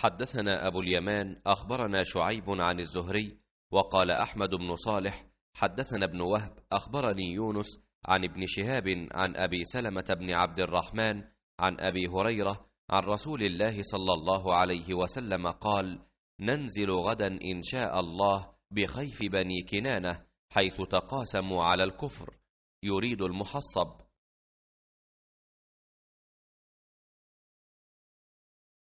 حدثنا أبو اليمان أخبرنا شعيب عن الزهري وقال أحمد بن صالح حدثنا ابن وهب أخبرني يونس عن ابن شهاب عن أبي سلمة بن عبد الرحمن عن أبي هريرة عن رسول الله صلى الله عليه وسلم قال ننزل غدا إن شاء الله بخيف بني كنانة حيث تقاسموا على الكفر يريد المحصب